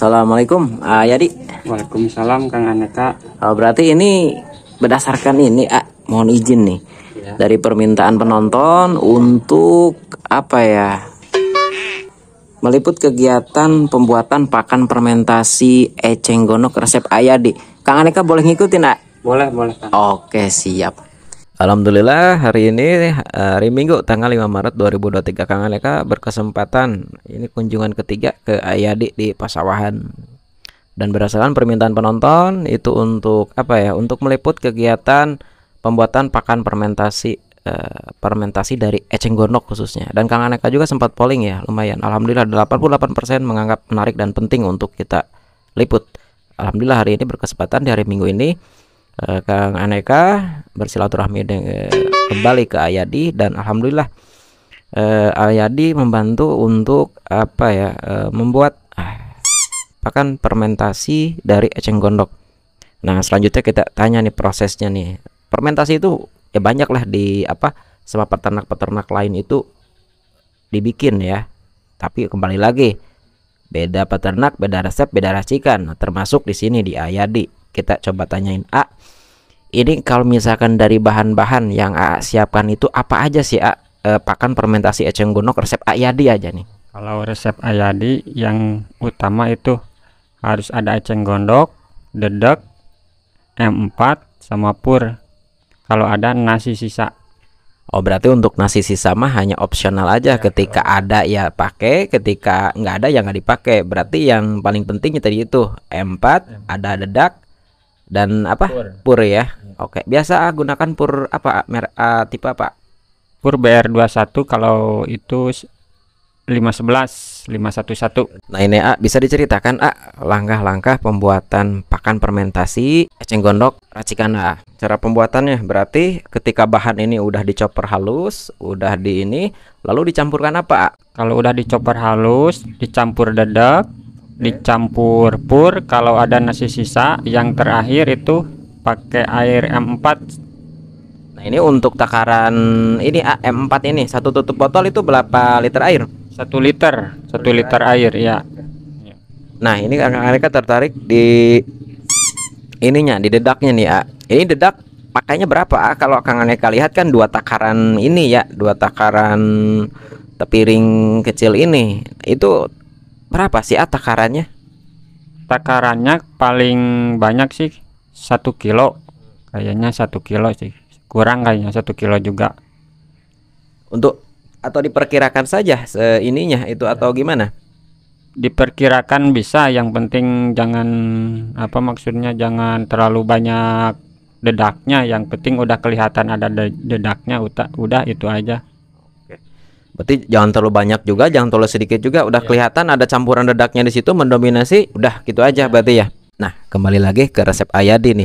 Assalamualaikum uh, ah, Yadi Waalaikumsalam Kang Aneka uh, Berarti ini berdasarkan ini uh, Mohon izin nih ya. Dari permintaan penonton untuk apa ya Meliput kegiatan pembuatan pakan fermentasi eceng gondok resep Ayadi Kang Aneka boleh ngikutin uh? Boleh boleh Oke siap Alhamdulillah hari ini hari Minggu tanggal 5 Maret 2023 Kang Aleka berkesempatan ini kunjungan ketiga ke Ayadi di Pasawahan dan berdasarkan permintaan penonton itu untuk apa ya untuk meliput kegiatan pembuatan pakan fermentasi eh, fermentasi dari eceng gondok khususnya dan Kang Aneka juga sempat polling ya lumayan Alhamdulillah 88% menganggap menarik dan penting untuk kita liput Alhamdulillah hari ini berkesempatan di hari Minggu ini Eh, Kang Aneka bersilaturahmi dengan, kembali ke Ayadi dan alhamdulillah uh, Ayadi membantu untuk apa ya uh, membuat uh, pakan fermentasi dari eceng gondok. Nah selanjutnya kita tanya nih prosesnya nih fermentasi itu ya banyak lah di apa sama peternak-peternak lain itu dibikin ya tapi kembali lagi beda peternak beda resep beda racikan termasuk di sini di Ayadi kita coba tanyain A ini kalau misalkan dari bahan-bahan yang A siapkan itu apa aja sih A e, pakan fermentasi eceng gondok resep ayadi aja nih kalau resep ayadi yang utama itu harus ada eceng gondok dedek M4 sama pur kalau ada nasi sisa Oh berarti untuk nasi sisa mah hanya opsional aja ya, ketika kalau. ada ya pakai ketika nggak ada ya nggak dipakai berarti yang paling pentingnya tadi itu M4, M4. ada dedak dan apa pur, pur ya iya. oke okay. biasa gunakan pur apa mer uh, tipe apa pur BR21 kalau itu 511 511 nah ini A bisa diceritakan A langkah-langkah pembuatan pakan fermentasi eceng gondok racikan A cara pembuatannya berarti ketika bahan ini udah dicoper halus udah di ini lalu dicampurkan apa A? kalau udah dicoper halus dicampur dedak dicampur pur kalau ada nasi sisa yang terakhir itu pakai air M4 nah ini untuk takaran ini ah, M4 ini satu tutup botol itu berapa liter air satu liter satu liter, air. ya iya. nah ini mereka tertarik di ininya di dedaknya nih ya ini dedak pakainya berapa ah? kalau Kang Aneka lihat kan dua takaran ini ya dua takaran tepiring kecil ini itu Berapa sih ah, takarannya? Takarannya paling banyak sih satu kilo, kayaknya satu kilo sih, kurang kayaknya satu kilo juga. Untuk atau diperkirakan saja ininya itu atau gimana? Diperkirakan bisa, yang penting jangan apa maksudnya jangan terlalu banyak dedaknya, yang penting udah kelihatan ada dedaknya, udah itu aja. Berarti jangan terlalu banyak juga, jangan terlalu sedikit juga. Udah ya. kelihatan ada campuran dedaknya di situ mendominasi, udah gitu aja iya. berarti ya. Nah, kembali lagi ke resep Ayadi nih.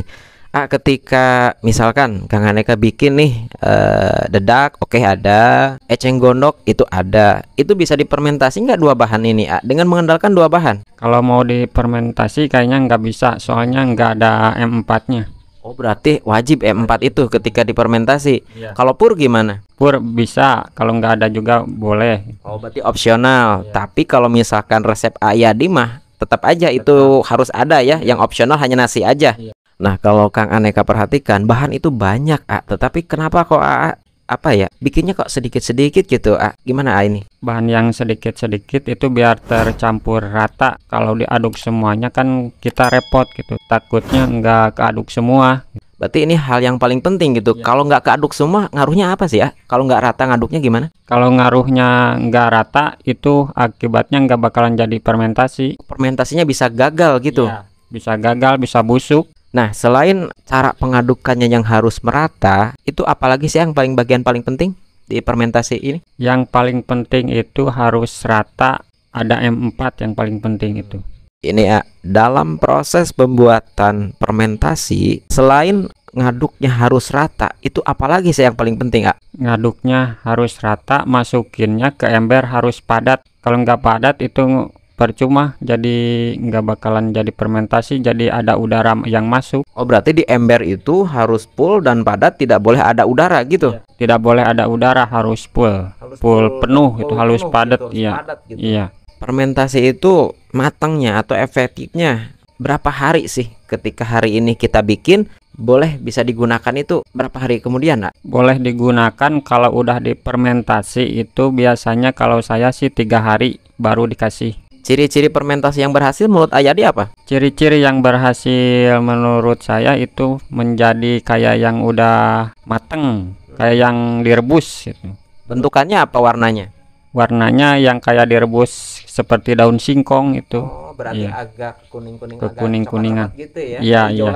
Ah, ketika misalkan Kang Aneka bikin nih eh, dedak, oke okay, ada eceng gondok itu ada. Itu bisa dipermentasi nggak dua bahan ini, ah, dengan mengandalkan dua bahan? Kalau mau dipermentasi kayaknya nggak bisa, soalnya nggak ada M4-nya. Oh, berarti wajib M4 itu ketika dipermentasi. Ya. Kalau pur gimana? pur bisa kalau nggak ada juga boleh oh berarti opsional Yeah. tapi kalau misalkan resep ayadi mah tetap aja tetap. itu harus ada ya yang opsional hanya nasi aja Yeah. nah kalau kang aneka perhatikan bahan itu banyak A. tetapi kenapa kok A apa ya bikinnya kok sedikit-sedikit gitu ah gimana ah ini bahan yang sedikit-sedikit itu biar tercampur rata kalau diaduk semuanya kan kita repot gitu takutnya nggak keaduk semua Berarti ini hal yang paling penting gitu. Ya. Kalau nggak keaduk semua, ngaruhnya apa sih ya? Kalau nggak rata ngaduknya gimana? Kalau ngaruhnya nggak rata, itu akibatnya nggak bakalan jadi fermentasi. Fermentasinya bisa gagal gitu. Ya, bisa gagal, bisa busuk. Nah, selain cara pengadukannya yang harus merata, itu apalagi sih yang paling bagian paling penting di fermentasi ini? Yang paling penting itu harus rata, ada M4 yang paling penting itu ini ya dalam proses pembuatan fermentasi selain ngaduknya harus rata itu apalagi sih yang paling penting ya ngaduknya harus rata masukinnya ke ember harus padat kalau nggak padat itu percuma jadi nggak bakalan jadi fermentasi jadi ada udara yang masuk oh berarti di ember itu harus full dan padat tidak boleh ada udara gitu iya, tidak boleh ada udara harus full full, penuh itu harus padat gitu, iya gitu. iya Fermentasi itu matangnya atau efektifnya berapa hari sih ketika hari ini kita bikin boleh bisa digunakan itu berapa hari kemudian nak? Boleh digunakan kalau udah dipermentasi itu biasanya kalau saya sih tiga hari baru dikasih. Ciri-ciri permentasi yang berhasil menurut Ayadi apa? Ciri-ciri yang berhasil menurut saya itu menjadi kayak yang udah mateng, kayak yang direbus gitu. Bentukannya apa warnanya? warnanya yang kayak direbus seperti daun singkong itu. Oh, berarti ya. agak kuning-kuning agak kuning-kuningan gitu ya. Iya, iya.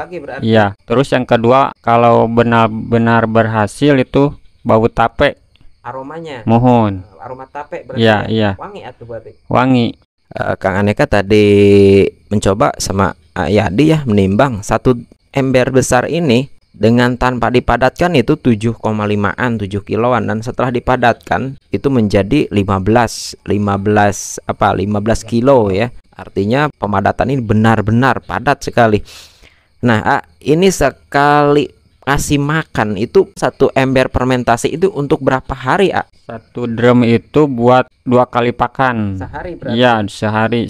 Iya. Terus yang kedua kalau benar-benar berhasil itu bau tape. Aromanya. Mohon. Eh, aroma tape berarti. Iya, ya. Ya. Wangi atau berarti? Wangi. Uh, Kang Aneka tadi mencoba sama eh, Yadi ya menimbang satu ember besar ini dengan tanpa dipadatkan itu 7,5an 7 kiloan dan setelah dipadatkan itu menjadi 15 15 apa 15 kilo ya artinya pemadatan ini benar-benar padat sekali nah ini sekali kasih makan itu satu ember fermentasi itu untuk berapa hari A? satu drum itu buat dua kali pakan sehari berarti ya sehari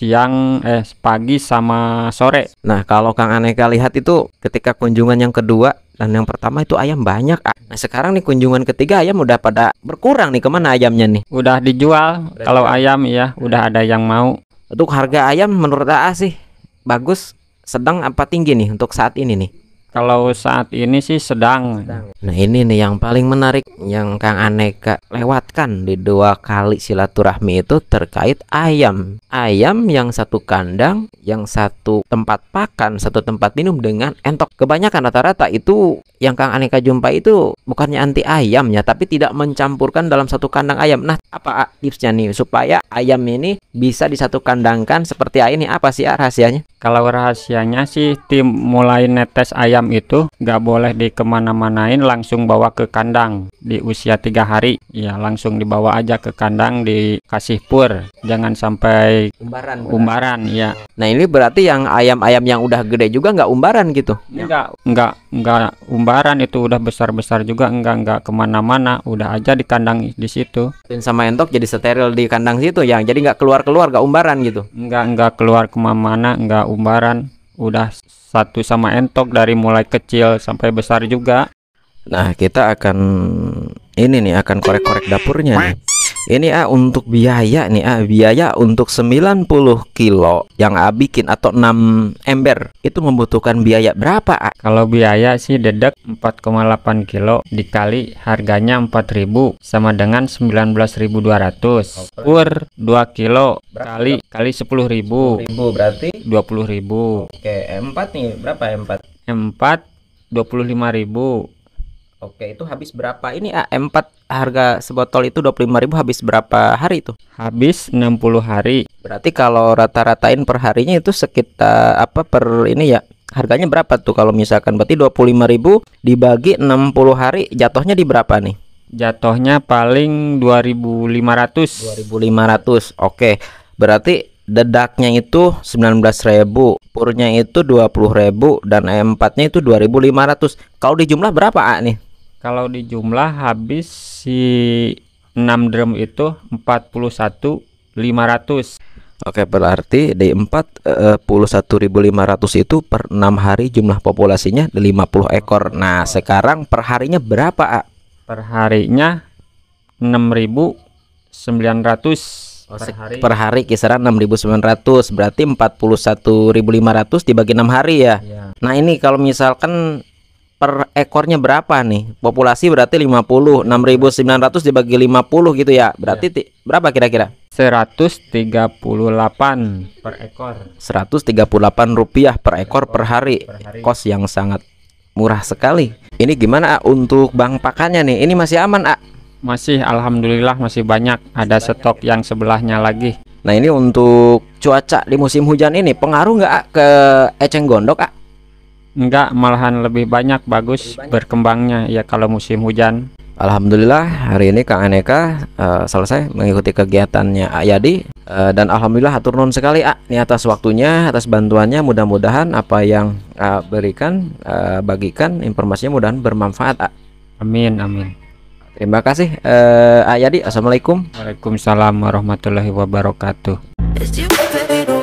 siang eh pagi sama sore. Nah, kalau Kang Aneka lihat itu ketika kunjungan yang kedua dan yang pertama itu ayam banyak. Ah. Nah, sekarang nih kunjungan ketiga ayam udah pada berkurang nih kemana ayamnya nih? Udah dijual. Udah kalau dijual. ayam ya udah ada yang mau. Untuk harga ayam menurut AA sih bagus, sedang apa tinggi nih untuk saat ini nih? Kalau saat ini sih sedang. sedang. Nah ini nih yang paling menarik yang Kang Aneka lewatkan di dua kali silaturahmi itu terkait ayam. Ayam yang satu kandang, yang satu tempat pakan, satu tempat minum dengan entok. Kebanyakan rata-rata itu yang Kang Aneka jumpai itu bukannya anti ayamnya, tapi tidak mencampurkan dalam satu kandang ayam. Nah apa tipsnya nih supaya ayam ini bisa disatu kandangkan seperti ini apa sih rahasianya? kalau rahasianya sih tim mulai netes ayam itu nggak boleh dikemana-manain langsung bawa ke kandang di usia tiga hari ya langsung dibawa aja ke kandang dikasih pur jangan sampai umbaran umbaran ya nah ini berarti yang ayam-ayam yang udah gede juga nggak umbaran gitu nggak nggak nggak umbaran itu udah besar-besar juga nggak nggak kemana-mana udah aja di kandang di situ dan sama entok jadi steril di kandang situ ya jadi nggak keluar-keluar nggak umbaran gitu nggak nggak keluar kemana-mana nggak umbaran udah satu sama entok dari mulai kecil sampai besar juga nah kita akan ini nih akan korek-korek dapurnya nih ini ah untuk biaya nih ah biaya untuk 90 kilo yang ah bikin atau 6 ember itu membutuhkan biaya berapa ah? kalau biaya sih dedek 4,8 kilo dikali harganya 4000 sama dengan 19.200 per 2 kilo berapa? kali kali 10.000 10 berarti 20.000 oke M4 nih berapa M4 M4 25.000 Oke, itu habis berapa ini AM4 ah? harga sebotol itu 25.000 habis berapa hari itu? Habis 60 hari. Berarti kalau rata-ratain per harinya itu sekitar apa per ini ya? Harganya berapa tuh kalau misalkan berarti 25.000 dibagi 60 hari jatuhnya di berapa nih? Jatuhnya paling 2.500. 2.500. Oke. Berarti dedaknya itu 19.000, purnya itu 20.000 dan M4-nya itu 2.500. Kalau di jumlah berapa A nih? kalau di jumlah habis si 6 drum itu 41.500 Oke berarti di 41.500 eh, itu per 6 hari jumlah populasinya 50 ekor Nah sekarang perharinya berapa A? Perharinya 6.900 Oh, per hari. per hari kisaran 6.900 berarti 41.500 dibagi enam hari ya. ya. Nah ini kalau misalkan per ekornya berapa nih? Populasi berarti 50, 6.900 dibagi 50 gitu ya. Berarti ya. berapa kira-kira? 138 per ekor. 138 rupiah per ekor per hari. per hari. Kos yang sangat murah sekali. Ini gimana A, untuk bang pakannya nih? Ini masih aman, A? Masih alhamdulillah masih banyak. Ada banyak, stok ya. yang sebelahnya lagi. Nah, ini untuk cuaca di musim hujan ini pengaruh nggak ke eceng gondok, A? Enggak, malahan lebih banyak bagus lebih banyak. berkembangnya ya kalau musim hujan. Alhamdulillah hari ini Kang Aneka uh, selesai mengikuti kegiatannya Ayadi uh, eh, dan alhamdulillah turun sekali A ini atas waktunya, atas bantuannya mudah-mudahan apa yang A eh, berikan, A bagikan informasinya mudah bermanfaat A. Amin amin. Terima kasih uh, Ayadi. Assalamualaikum. Waalaikumsalam warahmatullahi wabarakatuh.